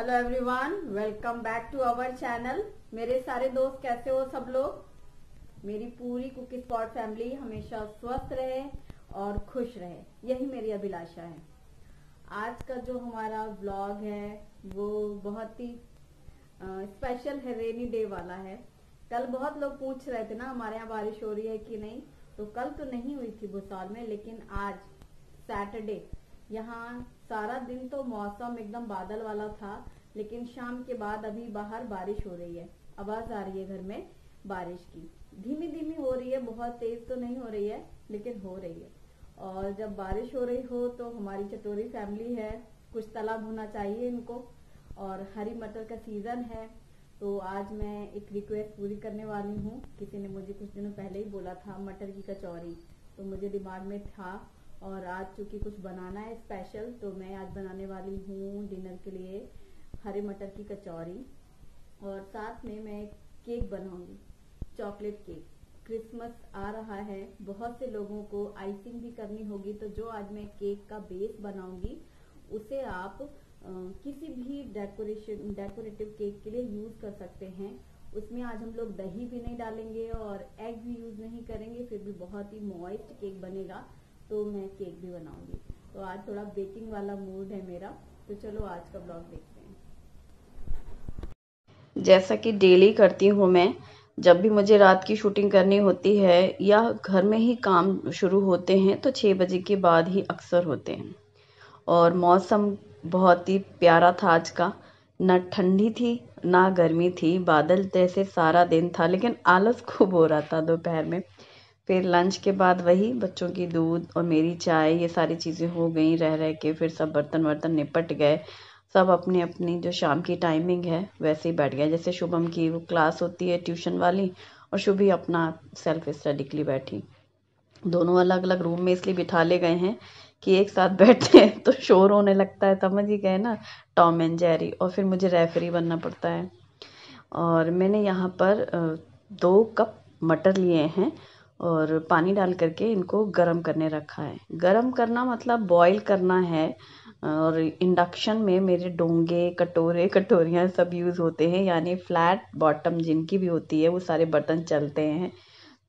hello everyone welcome back to our channel मेरे सारे दोस्त कैसे हो सब लोग मेरी पूरी कुक स्पॉट फैमिली हमेशा स्वस्थ रहे और खुश रहे यही मेरी अभिलाषा है आज का जो हमारा ब्लॉग है वो बहुत ही स्पेशल है रेनी डे वाला है कल बहुत लोग पूछ रहे थे ना हमारे यहाँ बारिश हो रही है कि नहीं तो कल तो नहीं हुई थी भूसाल में लेकिन आज सैटरडे यहाँ सारा दिन तो मौसम एकदम बादल वाला था लेकिन शाम के बाद अभी बाहर बारिश हो रही है आवाज आ रही है घर में बारिश की धीमी धीमी हो रही है बहुत तेज तो नहीं हो रही है लेकिन हो रही है और जब बारिश हो रही हो तो हमारी चटोरी फैमिली है कुछ तालाब होना चाहिए इनको और हरी मटर का सीजन है तो आज मैं एक रिक्वेस्ट पूरी करने वाली हूँ किसी ने मुझे कुछ दिनों पहले ही बोला था मटर की कचौरी तो मुझे दिमाग में था और आज चूंकि कुछ बनाना है स्पेशल तो मैं आज बनाने वाली हूँ डिनर के लिए हरे मटर की कचौरी और साथ में मैं केक बनाऊंगी चॉकलेट केक क्रिसमस आ रहा है बहुत से लोगों को आइसिंग भी करनी होगी तो जो आज मैं केक का बेस बनाऊंगी उसे आप आ, किसी भी डेकोरेशन डेकोरेटिव केक के लिए यूज कर सकते हैं उसमें आज हम लोग दही भी नहीं डालेंगे और एग भी यूज नहीं करेंगे फिर भी बहुत ही मॉइस्ट केक बनेगा तो मैं केक भी बनाऊंगी तो आज थोड़ा बेकिंग वाला मूड है मेरा तो चलो आज का ब्लॉग देखते हैं जैसा कि डेली करती हूँ मैं जब भी मुझे रात की शूटिंग करनी होती है या घर में ही काम शुरू होते हैं तो छः बजे के बाद ही अक्सर होते हैं और मौसम बहुत ही प्यारा था आज का ना ठंडी थी ना गर्मी थी बादल जैसे सारा दिन था लेकिन आलस खूब हो रहा था दोपहर में फिर लंच के बाद वही बच्चों की दूध और मेरी चाय ये सारी चीज़ें हो गई रह रह के फिर सब बर्तन वर्तन निपट गए सब अपनी अपनी जो शाम की टाइमिंग है वैसे ही बैठ गए जैसे शुभम की वो क्लास होती है ट्यूशन वाली और शुभ ही अपना सेल्फ स्टडी के लिए बैठी दोनों अलग अलग रूम में इसलिए बिठा ले गए हैं कि एक साथ बैठते हैं तो शोर होने लगता है समझ ही गए ना टॉम एंड जेरी और फिर मुझे रेफरी बनना पड़ता है और मैंने यहाँ पर दो कप मटर लिए हैं और पानी डाल करके इनको गरम करने रखा है गरम करना मतलब बॉईल करना है और इंडक्शन में मेरे डोंगे कटोरे कटोरियाँ सब यूज़ होते हैं यानी फ्लैट बॉटम जिनकी भी होती है वो सारे बर्तन चलते हैं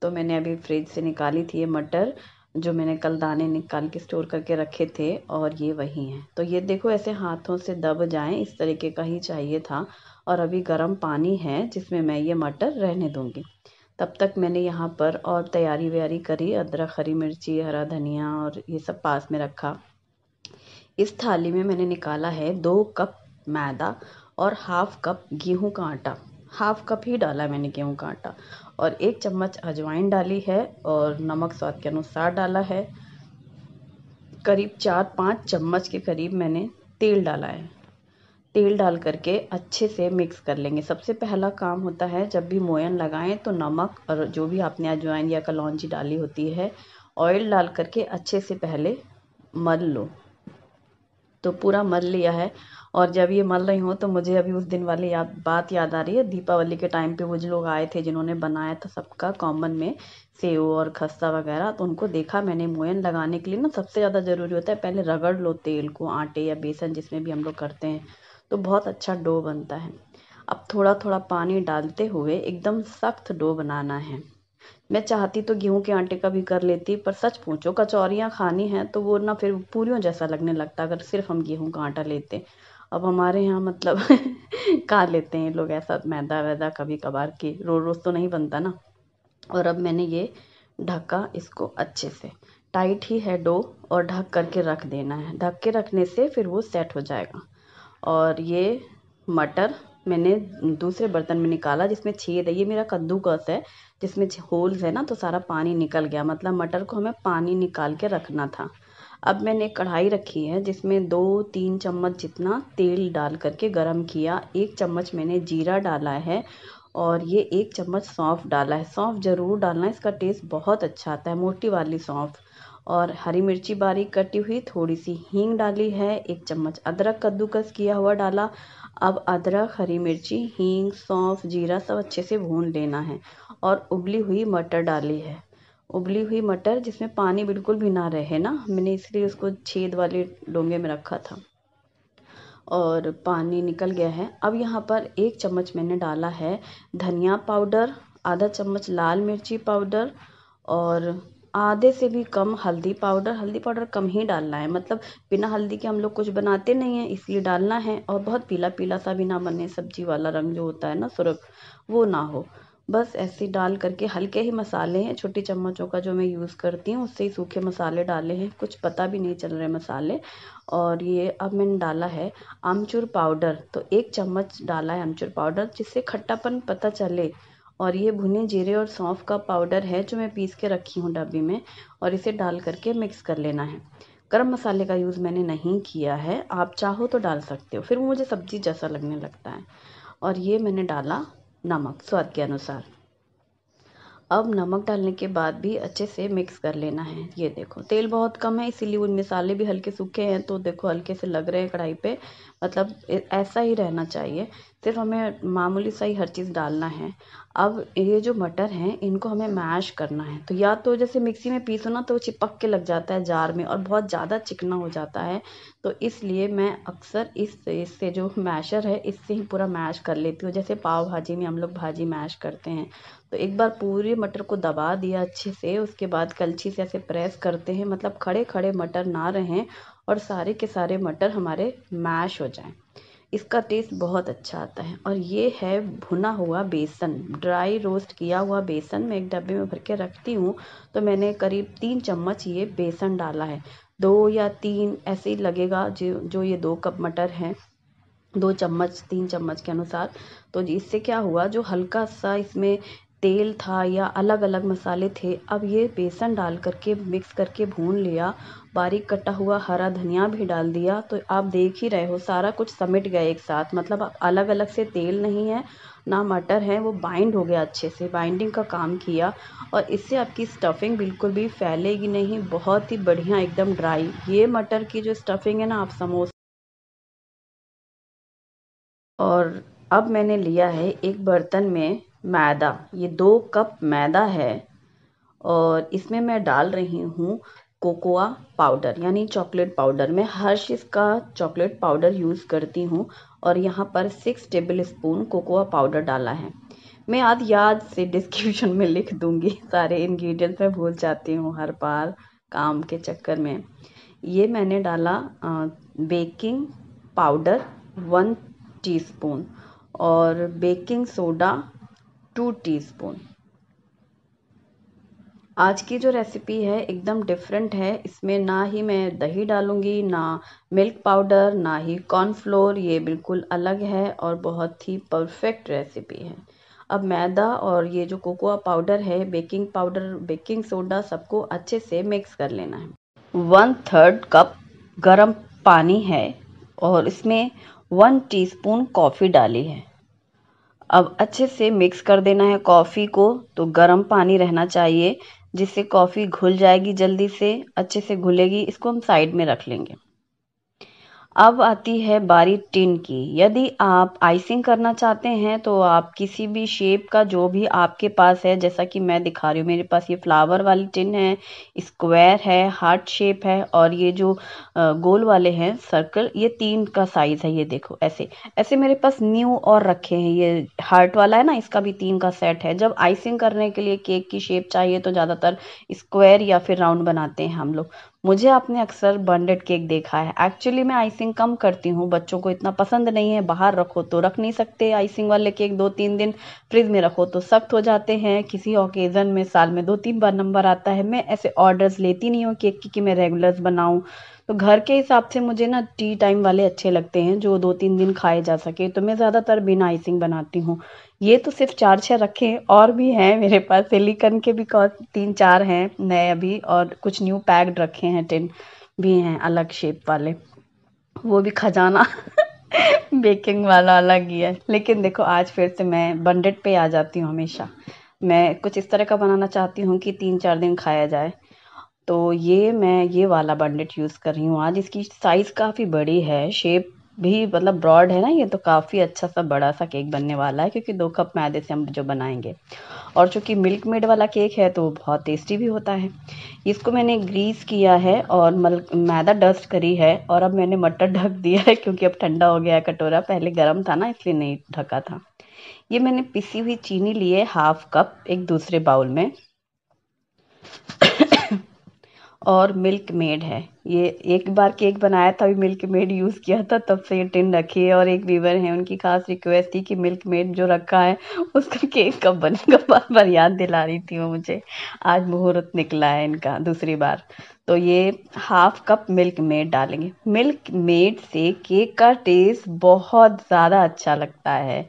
तो मैंने अभी फ्रिज से निकाली थी ये मटर जो मैंने कल दाने निकाल के स्टोर करके रखे थे और ये वही हैं तो ये देखो ऐसे हाथों से दब जाएं इस तरीके का ही चाहिए था और अभी गर्म पानी है जिसमें मैं ये मटर रहने दूँगी तब तक मैंने यहाँ पर और तैयारी व्यारी करी अदरक हरी मिर्ची हरा धनिया और ये सब पास में रखा इस थाली में मैंने निकाला है दो कप मैदा और हाफ कप गेहूं का आटा हाफ कप ही डाला मैंने गेहूं का आटा और एक चम्मच अजवाइन डाली है और नमक स्वाद के अनुसार डाला है करीब चार पाँच चम्मच के करीब मैंने तेल डाला है तेल डाल करके अच्छे से मिक्स कर लेंगे सबसे पहला काम होता है जब भी मोयन लगाएं तो नमक और जो भी आपने अजवाइन या कलौंजी डाली होती है ऑयल डाल करके अच्छे से पहले मल लो तो पूरा मल लिया है और जब ये मल रही हूँ तो मुझे अभी उस दिन वाली याद बात याद आ रही है दीपावली के टाइम पे वो जो लोग आए थे जिन्होंने बनाया था सबका कॉमन में सेव और खस्ता वगैरह तो उनको देखा मैंने मोयन लगाने के लिए ना सबसे ज़्यादा ज़रूरी होता है पहले रगड़ लो तेल को आटे या बेसन जिसमें भी हम लोग करते हैं तो बहुत अच्छा डो बनता है अब थोड़ा थोड़ा पानी डालते हुए एकदम सख्त डो बनाना है मैं चाहती तो गेहूं के आटे का भी कर लेती पर सच पूछो कचौरियाँ खानी हैं तो वो ना फिर पूरियों जैसा लगने लगता अगर सिर्फ हम गेहूं का आटा लेते अब हमारे यहाँ मतलब खा लेते हैं लोग ऐसा मैदा वैदा कभी कभार के रोज़ रोज़ तो नहीं बनता ना और अब मैंने ये ढका इसको अच्छे से टाइट ही है डो और ढक करके रख देना है ढक के रखने से फिर वो सेट हो जाएगा और ये मटर मैंने दूसरे बर्तन में निकाला जिसमें छेद है ये मेरा कद्दूकस है जिसमें होल्स है ना तो सारा पानी निकल गया मतलब मटर को हमें पानी निकाल के रखना था अब मैंने एक कढ़ाई रखी है जिसमें दो तीन चम्मच जितना तेल डाल करके गरम किया एक चम्मच मैंने जीरा डाला है और ये एक चम्मच सौंफ डाला है सौंफ ज़रूर डालना इसका टेस्ट बहुत अच्छा आता है मोटी वाली सौंफ और हरी मिर्ची बारीक कटी हुई थोड़ी सी हींग डाली है एक चम्मच अदरक कद्दूकस किया हुआ डाला अब अदरक हरी मिर्ची हींग सौंफ जीरा सब अच्छे से भून लेना है और उबली हुई मटर डाली है उबली हुई मटर जिसमें पानी बिल्कुल भी ना रहे ना मैंने इसलिए उसको छेद वाले डोंगे में रखा था और पानी निकल गया है अब यहाँ पर एक चम्मच मैंने डाला है धनिया पाउडर आधा चम्मच लाल मिर्ची पाउडर और आधे से भी कम हल्दी पाउडर हल्दी पाउडर कम ही डालना है मतलब बिना हल्दी के हम लोग कुछ बनाते नहीं हैं इसलिए डालना है और बहुत पीला पीला सा भी ना बने सब्जी वाला रंग जो होता है ना सुरख वो ना हो बस ऐसे डाल करके हल्के ही मसाले हैं छोटी चम्मचों का जो मैं यूज़ करती हूँ उससे ही सूखे मसाले डाले हैं कुछ पता भी नहीं चल रहे मसाले और ये अब मैंने डाला है आमचूर पाउडर तो एक चम्मच डाला है आमचूर पाउडर जिससे खट्टापन पता चले और ये भुने जीरे और सौंफ का पाउडर है जो मैं पीस के रखी हूँ डब्बी में और इसे डाल करके मिक्स कर लेना है गर्म मसाले का यूज़ मैंने नहीं किया है आप चाहो तो डाल सकते हो फिर वो मुझे सब्ज़ी जैसा लगने लगता है और ये मैंने डाला नमक स्वाद के अनुसार अब नमक डालने के बाद भी अच्छे से मिक्स कर लेना है ये देखो तेल बहुत कम है इसीलिए उन मसाले भी हल्के सूखे हैं तो देखो हल्के से लग रहे हैं कढ़ाई पे मतलब ऐसा ही रहना चाहिए सिर्फ हमें मामूली सा ही हर चीज़ डालना है अब ये जो मटर हैं इनको हमें मैश करना है तो या तो जैसे मिक्सी में पीसो ना तो चिपक के लग जाता है जार में और बहुत ज़्यादा चिकना हो जाता है तो इसलिए मैं अक्सर इस इससे जो मैशर है इससे ही पूरा मैश कर लेती हूँ जैसे पाव भाजी में हम लोग भाजी मैश करते हैं तो एक बार पूरे मटर को दबा दिया अच्छे से उसके बाद कलछी से ऐसे प्रेस करते हैं मतलब खड़े खड़े मटर ना रहें और सारे के सारे मटर हमारे मैश हो जाएं इसका टेस्ट बहुत अच्छा आता है और ये है भुना हुआ बेसन ड्राई रोस्ट किया हुआ बेसन मैं एक डब्बे में भर के रखती हूँ तो मैंने करीब तीन चम्मच ये बेसन डाला है दो या तीन ऐसे ही लगेगा जो जो ये दो कप मटर हैं दो चम्मच तीन चम्मच के अनुसार तो इससे क्या हुआ जो हल्का सा इसमें तेल था या अलग अलग मसाले थे अब ये बेसन डाल करके मिक्स करके भून लिया बारीक कटा हुआ हरा धनिया भी डाल दिया तो आप देख ही रहे हो सारा कुछ समेट गया एक साथ मतलब आप अलग अलग से तेल नहीं है ना मटर है वो बाइंड हो गया अच्छे से बाइंडिंग का काम किया और इससे आपकी स्टफिंग बिल्कुल भी फैलेगी नहीं बहुत ही बढ़िया एकदम ड्राई ये मटर की जो स्टफिंग है ना आप समोसा और अब मैंने लिया है एक बर्तन में मैदा ये दो कप मैदा है और इसमें मैं डाल रही हूँ कोकोआ पाउडर यानी चॉकलेट पाउडर मैं चीज़ का चॉकलेट पाउडर यूज़ करती हूँ और यहाँ पर six tablespoon cocoa powder डाला है मैं आज याद से डिस्क्रिप्शन में लिख दूँगी सारे इंग्रेडिएंट्स मैं भूल जाती हूँ हर बार काम के चक्कर में ये मैंने डाला बेकिंग पाउडर वन टीस्पून और baking soda two teaspoon आज की जो रेसिपी है एकदम डिफरेंट है इसमें ना ही मैं दही डालूंगी ना मिल्क पाउडर ना ही कॉर्नफ्लोर ये बिल्कुल अलग है और बहुत ही परफेक्ट रेसिपी है अब मैदा और ये जो कोकोआ पाउडर है बेकिंग पाउडर बेकिंग सोडा सबको अच्छे से मिक्स कर लेना है वन थर्ड कप गरम पानी है और इसमें वन टीस्पून कॉफ़ी डाली है अब अच्छे से मिक्स कर देना है कॉफ़ी को तो गर्म पानी रहना चाहिए जिससे कॉफ़ी घुल जाएगी जल्दी से अच्छे से घुलेगी इसको हम साइड में रख लेंगे अब आती है बारी टिन की यदि आप आइसिंग करना चाहते हैं तो आप किसी भी शेप का जो भी आपके पास है जैसा कि मैं दिखा रही हूँ मेरे पास ये फ्लावर वाली टिन है स्क्वायर है हार्ट शेप है और ये जो गोल वाले हैं सर्कल ये तीन का साइज़ है ये देखो ऐसे ऐसे मेरे पास न्यू और रखे हैं ये हार्ट वाला है ना इसका भी तीन का सेट है जब आइसिंग करने के लिए केक की शेप चाहिए तो ज़्यादातर स्क्वायर या फिर राउंड बनाते हैं हम लोग मुझे आपने अक्सर बर्नडेड केक देखा है एक्चुअली मैं आइसिंग कम करती हूँ बच्चों को इतना पसंद नहीं है बाहर रखो तो रख नहीं सकते आइसिंग वाले केक दो तीन दिन फ्रिज में रखो तो सख्त हो जाते हैं किसी ओकेज़न में साल में दो तीन बार नंबर आता है मैं ऐसे ऑर्डर्स लेती नहीं हूँ केक की कि मैं रेगुलर्स बनाऊँ तो घर के हिसाब से मुझे ना टी टाइम वाले अच्छे लगते हैं जो दो तीन दिन खाए जा सके तो मैं ज़्यादातर बिना आइसिंग बनाती हूँ ये तो सिर्फ चार छः रखे हैं और भी हैं मेरे पास सिलिकन के भी तीन चार हैं नए अभी और कुछ न्यू पैक्ड रखे हैं टिन भी हैं अलग शेप वाले वो भी खजाना बेकिंग वाला अलग ही है लेकिन देखो आज फिर से मैं बंडेड पे आ जाती हूँ हमेशा मैं कुछ इस तरह का बनाना चाहती हूँ कि तीन चार दिन खाया जाए तो ये मैं ये वाला बंडेट यूज़ कर रही हूँ आज इसकी साइज़ काफ़ी बड़ी है शेप भी मतलब ब्रॉड है ना ये तो काफ़ी अच्छा सा बड़ा सा केक बनने वाला है क्योंकि दो कप मैदे से हम जो बनाएंगे और चूँकि मिल्क मेड वाला केक है तो बहुत टेस्टी भी होता है इसको मैंने ग्रीस किया है और मल मैदा डस्ट करी है और अब मैंने मटर ढक दिया है क्योंकि अब ठंडा हो गया है कटोरा पहले गर्म था ना इसलिए नहीं ढका था ये मैंने पिसी हुई चीनी ली है हाफ कप एक दूसरे बाउल में और मिल्क मेड है ये एक बार केक बनाया था अभी मिल्क मेड यूज़ किया था तब से ये टिन रखी है और एक वीवर है उनकी खास रिक्वेस्ट थी कि मिल्क मेड जो रखा है उसका केक कब बनेगा बार बार याद दिला रही थी वो मुझे आज मुहूर्त निकला है इनका दूसरी बार तो ये हाफ कप मिल्क मेड डालेंगे मिल्क मेड से केक का टेस्ट बहुत ज़्यादा अच्छा लगता है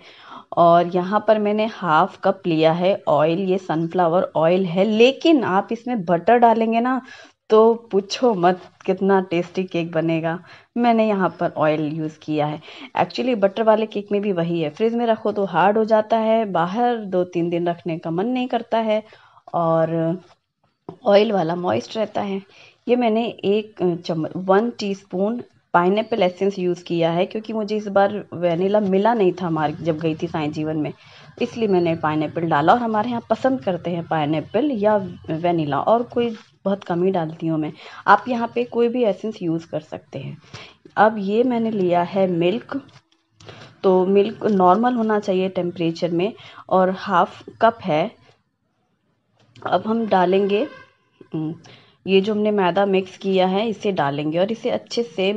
और यहाँ पर मैंने हाफ कप लिया है ऑयल ये सनफ्लावर ऑयल है लेकिन आप इसमें बटर डालेंगे ना तो पूछो मत कितना टेस्टी केक बनेगा मैंने यहाँ पर ऑयल यूज़ किया है एक्चुअली बटर वाले केक में भी वही है फ्रिज में रखो तो हार्ड हो जाता है बाहर दो तीन दिन रखने का मन नहीं करता है और ऑयल वाला मॉइस्ट रहता है ये मैंने एक चम्मच one teaspoon pineapple essence use किया है क्योंकि मुझे इस बार वेनिला मिला नहीं था हमारे जब गई थी साई जीवन में इसलिए मैंने पाइनएप्पल डाला और हमारे यहाँ पसंद करते हैं पाइनएप्पल या वेनिला और कोई बहुत कम ही डालती हूँ मैं आप यहाँ पे कोई भी एसेंस यूज़ कर सकते हैं अब ये मैंने लिया है मिल्क तो मिल्क नॉर्मल होना चाहिए टेम्परेचर में और हाफ कप है अब हम डालेंगे ये जो हमने मैदा मिक्स किया है इसे डालेंगे और इसे अच्छे से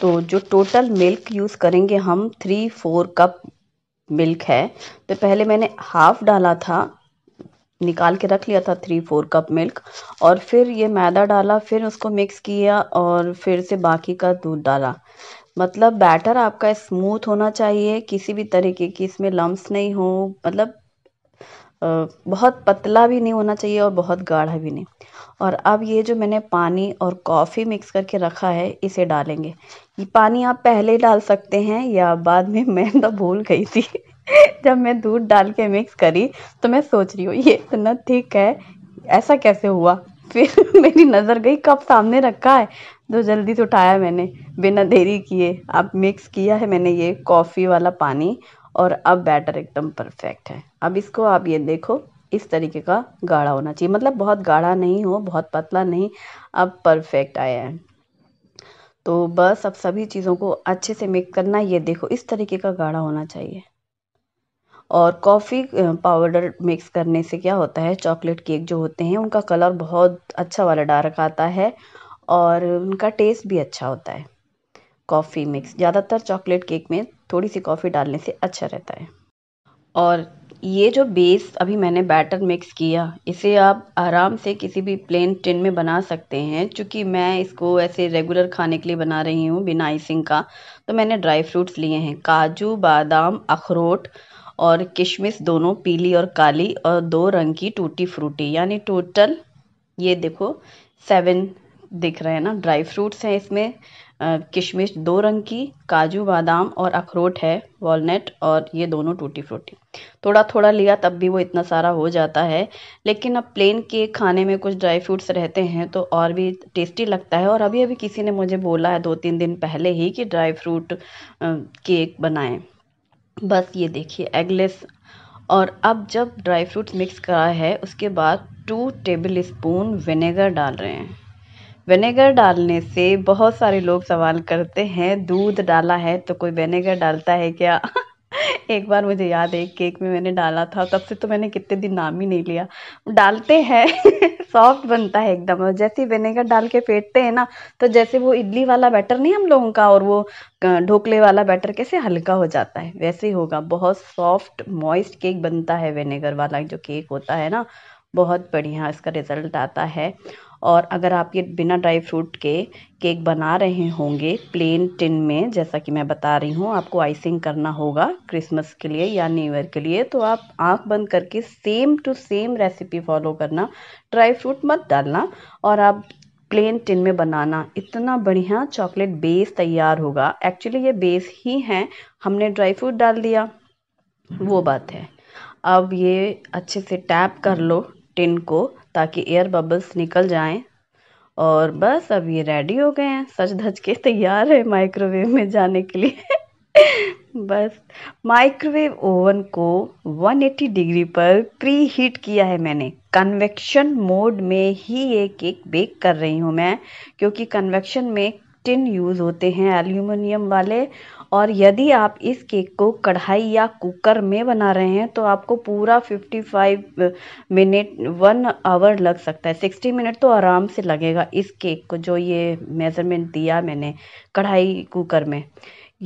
तो जो टोटल मिल्क यूज़ करेंगे हम थ्री फोर कप मिल्क है तो पहले मैंने हाफ डाला था निकाल के रख लिया था थ्री फोर कप मिल्क और फिर ये मैदा डाला फिर उसको मिक्स किया और फिर से बाकी का दूध डाला मतलब बैटर आपका स्मूथ होना चाहिए किसी भी तरीके की इसमें लम्स नहीं हो मतलब बहुत पतला भी नहीं होना चाहिए और बहुत गाढ़ा भी नहीं और अब ये जो मैंने पानी और कॉफ़ी मिक्स करके रखा है इसे डालेंगे ये पानी आप पहले डाल सकते हैं या बाद में मैं तो भूल गई थी जब मैं दूध डाल के मिक्स करी तो मैं सोच रही हूँ ये इतना ठीक है ऐसा कैसे हुआ फिर मेरी नज़र गई कप सामने रखा है तो जल्दी से उठाया मैंने बिना देरी किए अब मिक्स किया है मैंने ये कॉफ़ी वाला पानी और अब बैटर एकदम परफेक्ट है अब इसको आप ये देखो इस तरीके का गाढ़ा होना चाहिए मतलब बहुत गाढ़ा नहीं हो बहुत पतला नहीं अब परफेक्ट आया है तो बस अब सभी चीज़ों को अच्छे से मिक्स करना ये देखो इस तरीके का गाढ़ा होना चाहिए और कॉफ़ी पाउडर मिक्स करने से क्या होता है चॉकलेट केक जो होते हैं उनका कलर बहुत अच्छा वाला डार्क आता है और उनका टेस्ट भी अच्छा होता है कॉफ़ी मिक्स ज़्यादातर चॉकलेट केक में थोड़ी सी कॉफ़ी डालने से अच्छा रहता है और ये जो बेस अभी मैंने बैटर मिक्स किया इसे आप आराम से किसी भी प्लेन टिन में बना सकते हैं क्योंकि मैं इसको ऐसे रेगुलर खाने के लिए बना रही हूँ बिना आइसिंग का तो मैंने ड्राई फ्रूट्स लिए हैं काजू बादाम अखरोट और किशमिश दोनों पीली और काली और दो रंग की टूटी फ्रूटी यानी टोटल ये देखो सेवन दिख रहे हैं ना ड्राई फ्रूट्स हैं इसमें किशमिश दो रंग की काजू बादाम और अखरोट है वॉलनट और ये दोनों टूटी फ्रूटी थोड़ा थोड़ा लिया तब भी वो इतना सारा हो जाता है लेकिन अब प्लेन केक खाने में कुछ ड्राई फ्रूट्स रहते हैं तो और भी टेस्टी लगता है और अभी अभी किसी ने मुझे बोला है दो तीन दिन पहले ही कि ड्राई फ्रूट केक बनाएं बस ये देखिए एगलेस और अब जब ड्राई फ्रूट्स मिक्स करा है उसके बाद टू टेबल स्पून विनेगर डाल रहे हैं विनेगर डालने से बहुत सारे लोग सवाल करते हैं दूध डाला है तो कोई विनेगर डालता है क्या एक बार मुझे याद है केक में मैंने डाला था तब से तो मैंने कितने दिन नाम ही नहीं लिया डालते हैं सॉफ्ट बनता है एकदम और जैसे विनेगर डाल के फेंटते हैं ना तो जैसे वो इडली वाला बैटर नहीं हम लोगों का और वो ढोकले वाला बैटर कैसे हल्का हो जाता है वैसे ही होगा बहुत सॉफ्ट मॉइस्ट केक बनता है विनेगर वाला जो केक होता है ना बहुत बढ़िया इसका रिज़ल्ट आता है और अगर आप ये बिना ड्राई फ्रूट के केक बना रहे होंगे प्लेन टिन में जैसा कि मैं बता रही हूँ आपको आइसिंग करना होगा क्रिसमस के लिए या न्यू ईयर के लिए तो आप आंख बंद करके same to same recipe follow करना ड्राई फ्रूट मत डालना और आप प्लेन टिन में बनाना इतना बढ़िया चॉकलेट बेस तैयार होगा एक्चुअली ये बेस ही हैं हमने ड्राई फ्रूट डाल दिया वो बात है अब ये अच्छे से टैप कर लो टिन को ताकि एयर बबल्स निकल जाएं और बस अब ये रेडी हो गए हैं सच धज के तैयार है माइक्रोवेव में जाने के लिए बस माइक्रोवेव ओवन को 180 डिग्री पर प्री हीट किया है मैंने कन्वेक्शन मोड में ही ये केक बेक कर रही हूँ मैं क्योंकि कन्वेक्शन में टिन यूज़ होते हैं एल्यूमिनियम वाले और यदि आप इस केक को कढ़ाई या कुकर में बना रहे हैं तो आपको पूरा 55 मिनट वन आवर लग सकता है 60 मिनट तो आराम से लगेगा इस केक को जो ये मेज़रमेंट दिया मैंने कढ़ाई कुकर में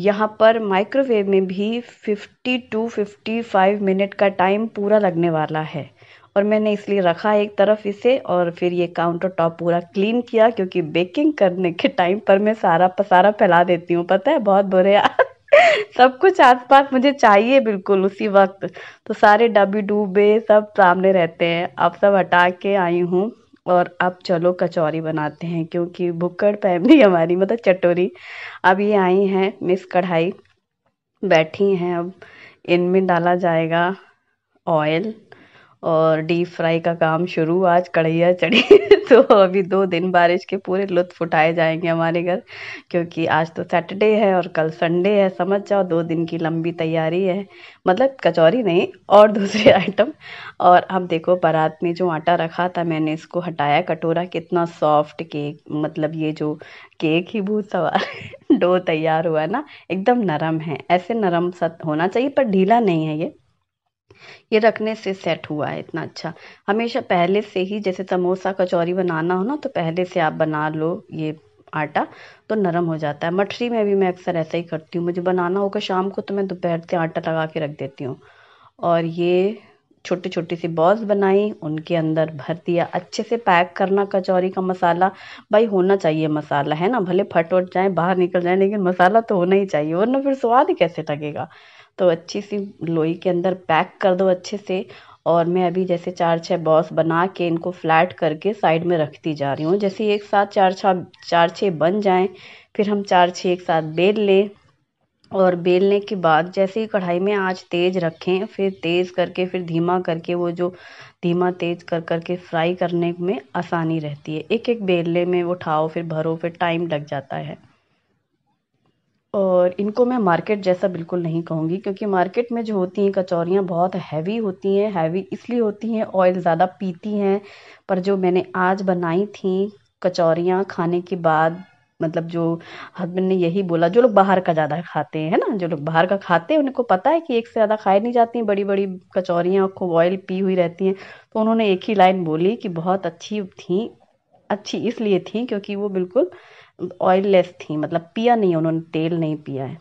यहाँ पर माइक्रोवेव में भी 50 टू 55 मिनट का टाइम पूरा लगने वाला है और मैंने इसलिए रखा एक तरफ इसे और फिर ये काउंटर टॉप पूरा क्लीन किया क्योंकि बेकिंग करने के टाइम पर मैं सारा पसारा फैला देती हूँ पता है बहुत बुरे सब कुछ आसपास मुझे चाहिए बिल्कुल उसी वक्त तो सारे डब्बी डूबे सब सामने रहते हैं अब सब हटा के आई हूँ और अब चलो कचौरी बनाते हैं क्योंकि भुक्कड़ फैमिली हमारी मतलब चटोरी अब ये आई हैं मिस कढ़ाई बैठी हैं अब इनमें डाला जाएगा ऑयल और डीप फ्राई का काम शुरू आज कढ़ैया चढ़ी तो अभी दो दिन बारिश के पूरे लुत्फ उठाए जाएंगे हमारे घर क्योंकि आज तो सैटरडे है और कल संडे है समझ जाओ दो दिन की लंबी तैयारी है मतलब कचौरी नहीं और दूसरे आइटम और अब देखो बारात में जो आटा रखा था मैंने इसको हटाया कटोरा कितना सॉफ्ट केक मतलब ये जो केक ही भूत सवार डो तैयार हुआ ना एकदम नरम है ऐसे नरम सत होना चाहिए पर ढीला नहीं है ये ये रखने से सेट हुआ है इतना अच्छा हमेशा पहले से ही जैसे समोसा कचौरी बनाना हो ना तो पहले से आप बना लो ये आटा तो नरम हो जाता है मठरी में भी मैं अक्सर ऐसा ही करती हूँ मुझे बनाना होगा शाम को तो मैं दोपहर से आटा लगा के रख देती हूँ और ये छोटी छोटी सी बॉल्स बनाई उनके अंदर भर दिया अच्छे से पैक करना कचौरी का मसाला भाई होना चाहिए मसाला है ना भले फट उठ जाए बाहर निकल जाए लेकिन मसाला तो होना ही चाहिए वरना फिर स्वाद ही कैसे लगेगा तो अच्छी सी लोई के अंदर पैक कर दो अच्छे से और मैं अभी जैसे चार छः बॉस बना के इनको फ्लैट करके साइड में रखती जा रही हूँ जैसे एक साथ चार छः चार छः बन जाएं फिर हम चार छः एक साथ बेल लें और बेलने के बाद जैसे ही कढ़ाई में आँच तेज़ रखें फिर तेज़ करके फिर धीमा करके वो जो धीमा तेज़ कर करके फ्राई करने में आसानी रहती है एक एक बेलने में उठाओ फिर भरो फिर टाइम लग जाता है और इनको मैं मार्केट जैसा बिल्कुल नहीं कहूँगी क्योंकि मार्केट में जो होती हैं कचौरियाँ बहुत हैवी होती हैं हैवी इसलिए होती हैं ऑयल ज़्यादा पीती हैं पर जो मैंने आज बनाई थी कचौरियाँ खाने के बाद मतलब जो हस्बैंड ने यही बोला जो लोग बाहर का ज़्यादा खाते हैं ना जो लोग बाहर का खाते हैं उनको पता है कि एक से ज़्यादा खाई नहीं जाती हैं बड़ी बड़ी कचौरियाँ खूब ऑयल पी हुई रहती हैं तो उन्होंने एक ही लाइन बोली कि बहुत अच्छी थी अच्छी इसलिए थी क्योंकि वो बिल्कुल ऑयल लेस थी मतलब पिया नहीं उन्होंने तेल नहीं पिया है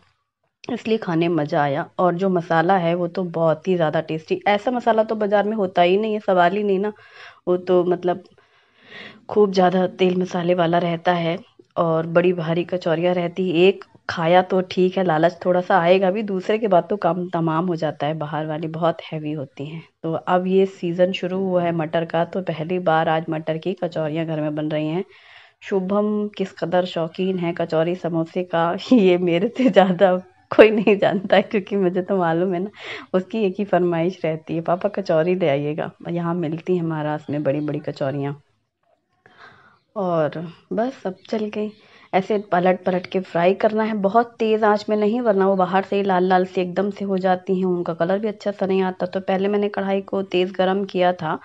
इसलिए खाने में मज़ा आया और जो मसाला है वो तो बहुत ही ज़्यादा टेस्टी ऐसा मसाला तो बाज़ार में होता ही नहीं है सवाल ही नहीं ना वो तो मतलब खूब ज़्यादा तेल मसाले वाला रहता है और बड़ी भारी कचौरियाँ रहती एक खाया तो ठीक है लालच थोड़ा सा आएगा भी दूसरे के बाद तो काम तमाम हो जाता है बाहर वाली बहुत हैवी होती हैं तो अब ये सीज़न शुरू हुआ है मटर का तो पहली बार आज मटर की कचौरियाँ घर में बन रही हैं शुभम किस कदर शौकीन है कचौरी समोसे का ये मेरे से ज़्यादा कोई नहीं जानता है क्योंकि मुझे तो मालूम है ना उसकी एक ही फरमाइश रहती है पापा कचौरी ले आइएगा यहाँ मिलती है महाराष्ट्र में बड़ी बड़ी कचौरियाँ और बस अब चल गई ऐसे पलट पलट के फ्राई करना है बहुत तेज़ आंच में नहीं वरना वो बाहर से ही लाल लाल से एकदम से हो जाती हैं उनका कलर भी अच्छा सा नहीं आता तो पहले मैंने कढ़ाई को तेज़ गरम किया था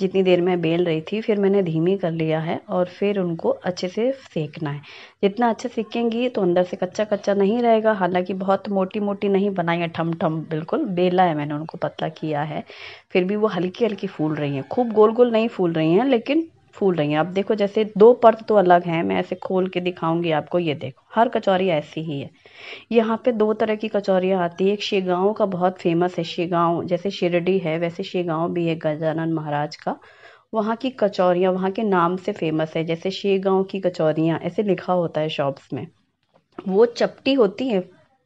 जितनी देर मैं बेल रही थी फिर मैंने धीमी कर लिया है और फिर उनको अच्छे से सेकना है जितना अच्छे सेकेंगी तो अंदर से कच्चा कच्चा नहीं रहेगा हालांकि बहुत मोटी मोटी नहीं बनाई है ठम ठम बिल्कुल बेला है मैंने उनको पतला किया है फिर भी वो हल्की हल्की फूल रही हैं खूब गोल गोल नहीं फूल रही हैं लेकिन फूल रही हैं आप देखो जैसे दो पर्त तो अलग हैं मैं ऐसे खोल के दिखाऊंगी आपको ये देखो हर कचौरी ऐसी ही है यहाँ पे दो तरह की कचौरियाँ आती है एक शेगांव का बहुत फेमस है शेगांव जैसे शिरडी है वैसे शेगांव भी है गजानन महाराज का वहाँ की कचौरियाँ वहाँ के नाम से फेमस है जैसे शेगांव की कचौरियाँ ऐसे लिखा होता है शॉप्स में वो चपटी होती है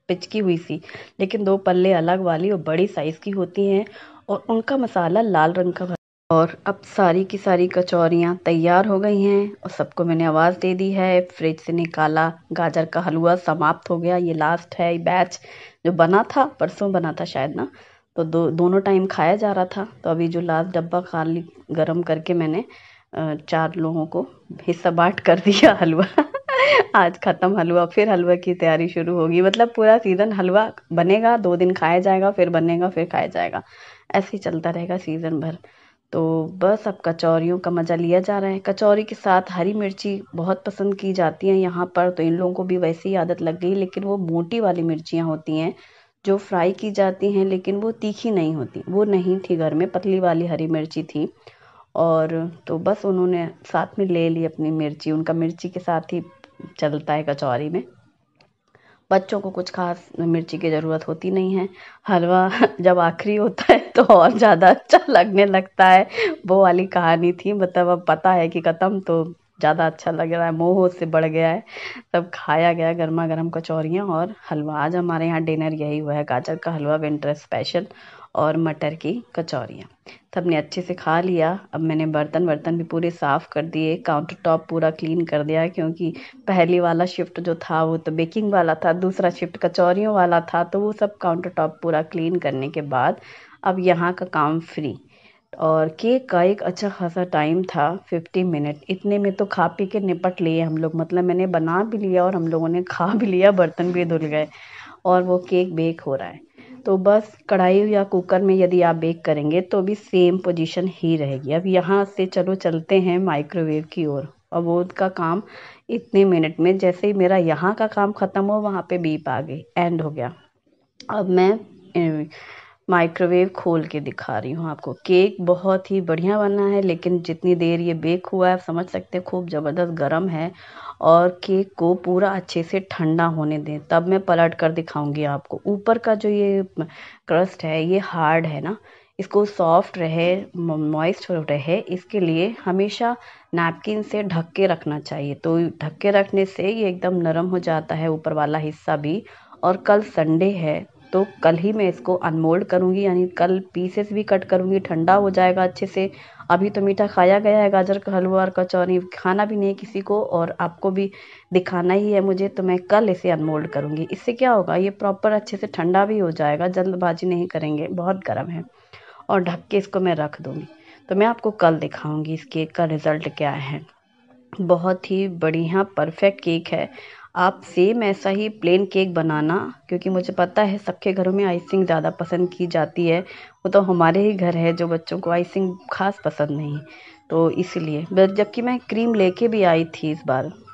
पिचकी हुई सी लेकिन दो पल्ले अलग वाली और बड़ी साइज़ की होती हैं और उनका मसाला लाल रंग का और अब सारी की सारी कचौरियाँ तैयार हो गई हैं और सबको मैंने आवाज़ दे दी है फ्रिज से निकाला गाजर का हलवा समाप्त हो गया ये लास्ट है ये बैच जो बना था परसों बना था शायद ना तो दो दोनों टाइम खाया जा रहा था तो अभी जो लास्ट डब्बा खाली गर्म करके मैंने चार लोगों को हिस्सा बांट कर दिया हलवा आज ख़त्म हलवा फिर हलवा की तैयारी शुरू होगी मतलब पूरा सीज़न हलवा बनेगा दो दिन खाया जाएगा फिर बनेगा फिर खाया जाएगा ऐसे ही चलता रहेगा सीज़न भर तो बस अब कचौरियों का मज़ा लिया जा रहा है कचौरी के साथ हरी मिर्ची बहुत पसंद की जाती हैं यहाँ पर तो इन लोगों को भी वैसी आदत लग गई लेकिन वो मोटी वाली मिर्चियाँ होती हैं जो फ्राई की जाती हैं लेकिन वो तीखी नहीं होती वो नहीं थी घर में पतली वाली हरी मिर्ची थी और तो बस उन्होंने साथ में ले ली अपनी मिर्ची उनका मिर्ची के साथ ही चलता है कचौरी में बच्चों को कुछ खास मिर्ची की ज़रूरत होती नहीं है हलवा जब आखिरी होता है तो और ज़्यादा अच्छा लगने लगता है वो वाली कहानी थी मतलब अब पता है कि ख़त्म तो ज़्यादा अच्छा लग रहा है मोह से बढ़ गया है तब खाया गया गर्मा गर्म कचौरियाँ और हलवा आज हमारे यहाँ डिनर यही हुआ है गाजर का हलवा विंटर स्पेशल और मटर की कचौरियाँ तब ने अच्छे से खा लिया अब मैंने बर्तन वर्तन भी पूरे साफ़ कर दिए काउंटर टॉप पूरा क्लीन कर दिया क्योंकि पहली वाला शिफ्ट जो था वो तो बेकिंग वाला था दूसरा शिफ्ट कचौरियों वाला था तो वो सब काउंटर टॉप पूरा क्लीन करने के बाद अब यहाँ का काम फ्री और केक का एक अच्छा खासा टाइम था फिफ्टी मिनट इतने में तो खा पी के निपट लिए हम लोग मतलब मैंने बना भी लिया और हम लोगों ने खा भी लिया बर्तन भी धुल गए और वो केक बेक हो रहा है तो बस कढ़ाई या कुकर में यदि आप बेक करेंगे तो भी सेम पोजीशन ही रहेगी अब यहाँ से चलो चलते हैं माइक्रोवेव की ओर अब वो का काम इतने मिनट में जैसे ही मेरा यहाँ का काम ख़त्म हो वहाँ पे बीप आ गई एंड हो गया अब मैं माइक्रोवेव खोल के दिखा रही हूँ आपको केक बहुत ही बढ़िया बना है लेकिन जितनी देर ये बेक हुआ है आप समझ सकते हैं खूब ज़बरदस्त गर्म है और केक को पूरा अच्छे से ठंडा होने दें तब मैं पलट कर दिखाऊंगी आपको ऊपर का जो ये क्रस्ट है ये हार्ड है ना इसको सॉफ्ट रहे मॉइस्ट रहे इसके लिए हमेशा नैपकिन से ढक के रखना चाहिए तो ढक के रखने से ये एकदम नरम हो जाता है ऊपर वाला हिस्सा भी और कल संडे है तो कल ही मैं इसको अनमोल्ड करूँगी यानी कल पीसेस भी कट करूँगी ठंडा हो जाएगा अच्छे से अभी तो मीठा खाया गया है गाजर का हलवा और कचौरी खाना भी नहीं किसी को और आपको भी दिखाना ही है मुझे तो मैं कल इसे अनमोल्ड करूँगी इससे क्या होगा ये प्रॉपर अच्छे से ठंडा भी हो जाएगा जल्दबाजी नहीं करेंगे बहुत गर्म है और ढक के इसको मैं रख दूँगी तो मैं आपको कल दिखाऊँगी इस केक का रिज़ल्ट क्या है बहुत ही बढ़िया परफेक्ट केक है आप सेम ऐसा ही प्लेन केक बनाना क्योंकि मुझे पता है सबके घरों में आइसिंग ज़्यादा पसंद की जाती है वो तो हमारे ही घर है जो बच्चों को आइसिंग खास पसंद नहीं तो इसलिए जबकि मैं क्रीम लेके भी आई थी इस बार